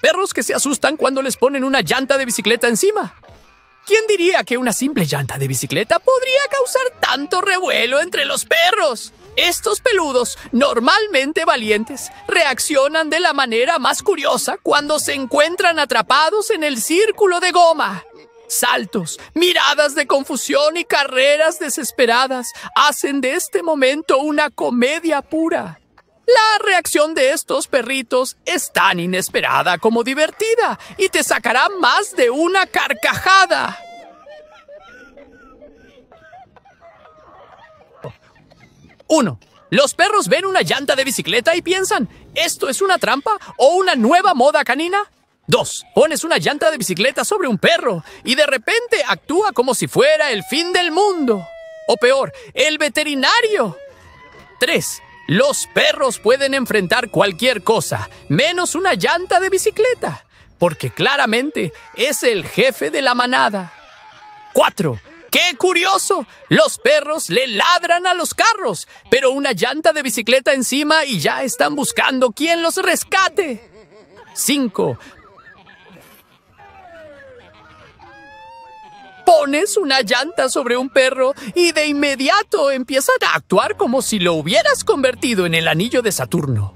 Perros que se asustan cuando les ponen una llanta de bicicleta encima. ¿Quién diría que una simple llanta de bicicleta podría causar tanto revuelo entre los perros? Estos peludos, normalmente valientes, reaccionan de la manera más curiosa cuando se encuentran atrapados en el círculo de goma. Saltos, miradas de confusión y carreras desesperadas hacen de este momento una comedia pura. La reacción de estos perritos es tan inesperada como divertida y te sacará más de una carcajada. 1. Los perros ven una llanta de bicicleta y piensan, ¿esto es una trampa o una nueva moda canina? 2. Pones una llanta de bicicleta sobre un perro y de repente actúa como si fuera el fin del mundo. O peor, el veterinario. 3. Los perros pueden enfrentar cualquier cosa, menos una llanta de bicicleta, porque claramente es el jefe de la manada. 4. ¡Qué curioso! Los perros le ladran a los carros, pero una llanta de bicicleta encima y ya están buscando quien los rescate. 5. pones una llanta sobre un perro y de inmediato empiezan a actuar como si lo hubieras convertido en el anillo de Saturno.